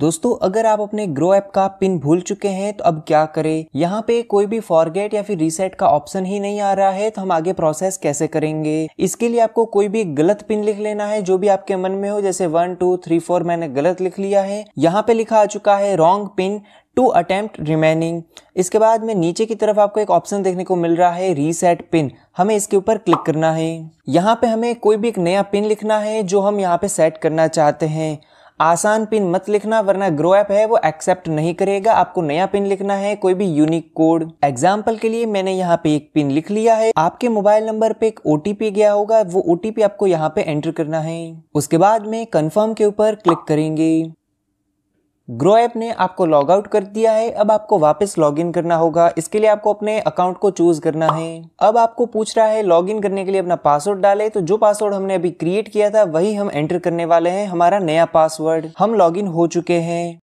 दोस्तों अगर आप अपने ग्रो ऐप का पिन भूल चुके हैं तो अब क्या करें यहाँ पे कोई भी फॉरगेट या फिर रीसेट का ऑप्शन ही नहीं आ रहा है तो हम आगे प्रोसेस कैसे करेंगे इसके लिए आपको कोई भी गलत पिन लिख लेना है जो भी आपके मन में हो जैसे वन टू थ्री फोर मैंने गलत लिख लिया है यहाँ पे लिखा आ चुका है wrong pin two attempt remaining इसके बाद में नीचे की तरफ आपको एक ऑप्शन देखने को मिल रहा है रीसेट पिन हमें इसके ऊपर क्लिक करना है यहाँ पे हमें कोई भी एक नया पिन लिखना है जो हम यहाँ पे सेट करना चाहते हैं आसान पिन मत लिखना वरना ग्रो ऐप है वो एक्सेप्ट नहीं करेगा आपको नया पिन लिखना है कोई भी यूनिक कोड एग्जाम्पल के लिए मैंने यहाँ पे एक पिन लिख लिया है आपके मोबाइल नंबर पे एक ओटीपी गया होगा वो ओटीपी आपको यहाँ पे एंटर करना है उसके बाद में कंफर्म के ऊपर क्लिक करेंगे ग्रो ऐप ने आपको लॉग आउट कर दिया है अब आपको वापस लॉग इन करना होगा इसके लिए आपको अपने अकाउंट को चूज करना है अब आपको पूछ रहा है लॉग इन करने के लिए अपना पासवर्ड डाले तो जो पासवर्ड हमने अभी क्रिएट किया था वही हम एंटर करने वाले हैं हमारा नया पासवर्ड हम लॉग इन हो चुके हैं